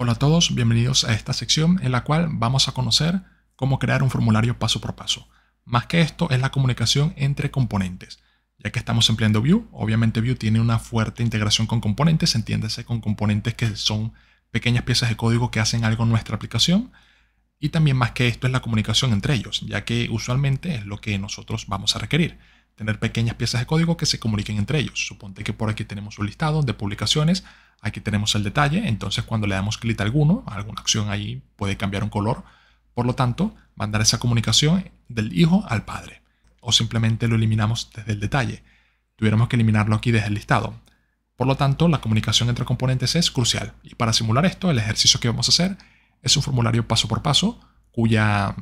Hola a todos, bienvenidos a esta sección en la cual vamos a conocer cómo crear un formulario paso por paso. Más que esto es la comunicación entre componentes. Ya que estamos empleando Vue, obviamente Vue tiene una fuerte integración con componentes, entiéndese con componentes que son pequeñas piezas de código que hacen algo en nuestra aplicación. Y también más que esto es la comunicación entre ellos, ya que usualmente es lo que nosotros vamos a requerir tener pequeñas piezas de código que se comuniquen entre ellos. Suponte que por aquí tenemos un listado de publicaciones, aquí tenemos el detalle, entonces cuando le damos clic a alguno, alguna acción ahí puede cambiar un color, por lo tanto, mandar esa comunicación del hijo al padre, o simplemente lo eliminamos desde el detalle. Tuviéramos que eliminarlo aquí desde el listado. Por lo tanto, la comunicación entre componentes es crucial, y para simular esto, el ejercicio que vamos a hacer es un formulario paso por paso, cuya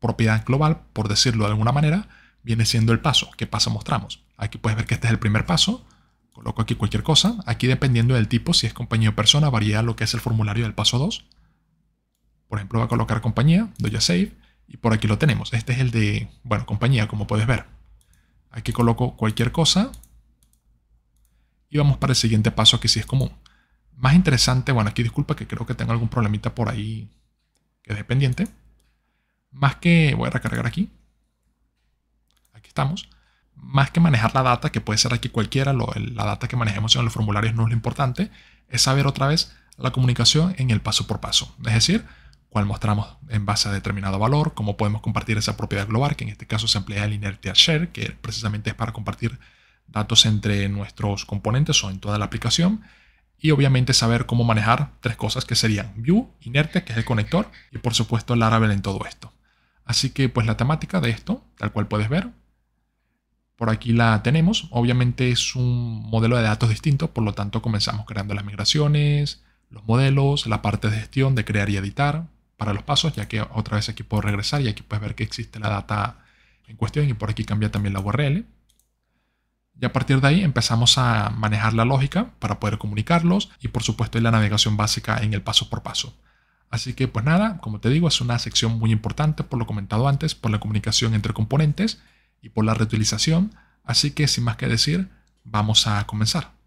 propiedad global, por decirlo de alguna manera, viene siendo el paso. ¿Qué paso mostramos? Aquí puedes ver que este es el primer paso. Coloco aquí cualquier cosa. Aquí dependiendo del tipo, si es compañía o persona, varía lo que es el formulario del paso 2. Por ejemplo, va a colocar compañía, doy a save y por aquí lo tenemos. Este es el de, bueno, compañía, como puedes ver. Aquí coloco cualquier cosa y vamos para el siguiente paso que sí es común. Más interesante, bueno, aquí disculpa que creo que tengo algún problemita por ahí que es dependiente. Más que, voy a recargar aquí más que manejar la data, que puede ser aquí cualquiera, la data que manejemos en los formularios no es lo importante, es saber otra vez la comunicación en el paso por paso. Es decir, cuál mostramos en base a determinado valor, cómo podemos compartir esa propiedad global, que en este caso se emplea el inertia share, que precisamente es para compartir datos entre nuestros componentes o en toda la aplicación. Y obviamente saber cómo manejar tres cosas que serían view, Inerte que es el conector, y por supuesto Laravel en todo esto. Así que pues la temática de esto, tal cual puedes ver, por aquí la tenemos. Obviamente es un modelo de datos distinto, por lo tanto comenzamos creando las migraciones, los modelos, la parte de gestión de crear y editar para los pasos, ya que otra vez aquí puedo regresar y aquí puedes ver que existe la data en cuestión y por aquí cambia también la URL. Y a partir de ahí empezamos a manejar la lógica para poder comunicarlos y por supuesto la navegación básica en el paso por paso. Así que pues nada, como te digo, es una sección muy importante por lo comentado antes, por la comunicación entre componentes y por la reutilización. Así que sin más que decir, vamos a comenzar.